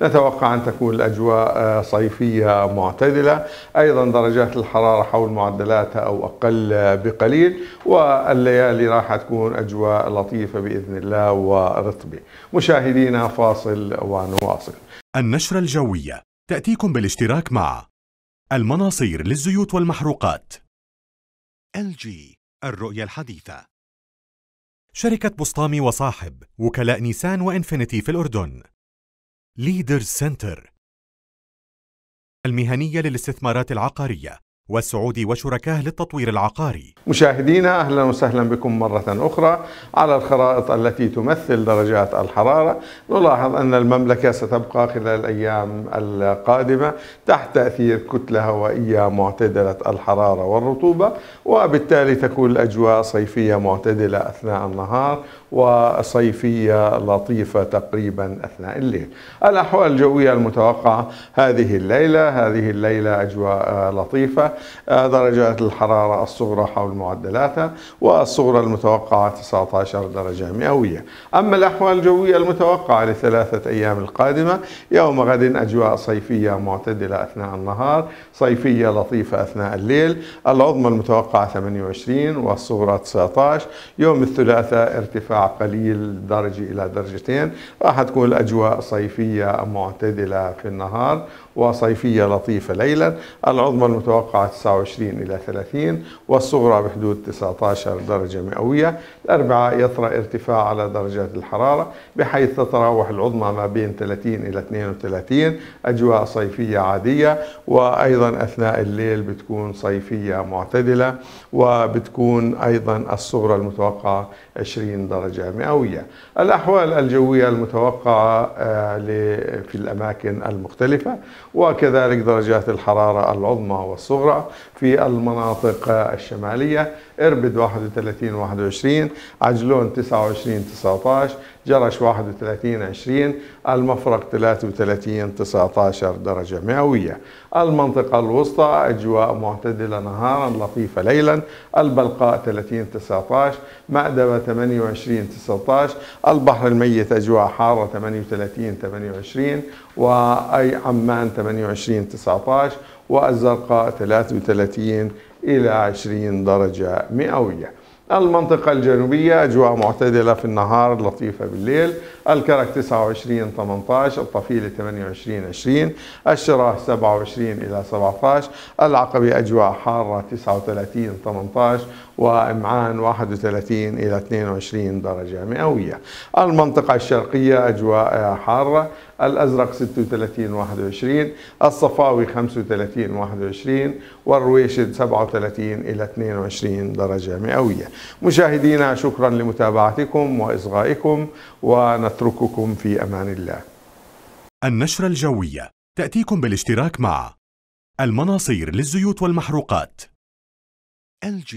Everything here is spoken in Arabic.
نتوقع أن تكون الأجواء آه، صيفية معتدلة أيضا درجات الحرارة حول معدلاتها أو أقل آه، بقليل والليالي راح تكون أجواء لطيفة بإذن الله ورطبة مشاهدينا فاصل ونواصل النشرة الجوية تأتيكم بالاشتراك مع المناصير للزيوت والمحروقات LG الرؤية الحديثة شركة بسطامي وصاحب وكلاء نيسان وإنفينيتي في الأردن ليدرز سنتر المهنية للاستثمارات العقارية والسعودي وشركاه للتطوير العقاري مشاهدينا أهلا وسهلا بكم مرة أخرى على الخرائط التي تمثل درجات الحرارة نلاحظ أن المملكة ستبقى خلال الأيام القادمة تحت تأثير كتلة هوائية معتدلة الحرارة والرطوبة وبالتالي تكون الأجواء صيفية معتدلة أثناء النهار وصيفية لطيفة تقريبا أثناء الليل الأحوال الجوية المتوقعة هذه الليلة هذه الليلة أجواء لطيفة درجات الحرارة الصغرى حول معدلاتها والصغرى المتوقعة 19 درجة مئوية أما الأحوال الجوية المتوقعة لثلاثة أيام القادمة يوم غد أجواء صيفية معتدلة أثناء النهار صيفية لطيفة أثناء الليل العظمى المتوقعة 28 والصغرى 19 يوم الثلاثاء ارتفاع قليل درجة إلى درجتين راح تكون الأجواء صيفية معتدلة في النهار وصيفية لطيفة ليلا العظمى المتوقعة 29 إلى 30 والصغرى بحدود 19 درجة مئوية الأربعاء يطرأ ارتفاع على درجات الحرارة بحيث تتراوح العظمى ما بين 30 إلى 32 أجواء صيفية عادية وأيضا أثناء الليل بتكون صيفية معتدلة وبتكون أيضا الصغرى المتوقعة 20 درجة مئوية الأحوال الجوية المتوقعة آه، في الأماكن المختلفة وكذلك درجات الحرارة العظمى والصغرى في المناطق الشمالية إربد 31 21 عجلون 29 19 جرش 31 20 المفرق 33 19 درجة مئوية المنطقة الوسطى أجواء معتدلة نهارا لطيفة ليلا البلقاء 30 19 مأدبة 28 19 البحر الميت أجواء حارة 38 28 وأي عمان 28 19 والزرقاء 33 إلى 20 درجة مئوية المنطقة الجنوبية أجواء معتدلة في النهار لطيفة بالليل الكرك 29 18 الطفيلة 28 20 الشراه 27 إلى 17 العقبة أجواء حارة 39 18 وإمعان 31 إلى 22 درجة مئوية المنطقة الشرقية أجواء حارة الأزرق 36 21 الصفاوي 35 21 والرويشد 37 إلى 22 درجة مئوية مشاهدينا شكرا لمتابعتكم وإصغائكم ونترككم في أمان الله النشرة الجوية تأتيكم بالاشتراك مع المناصير للزيوت والمحروقات LG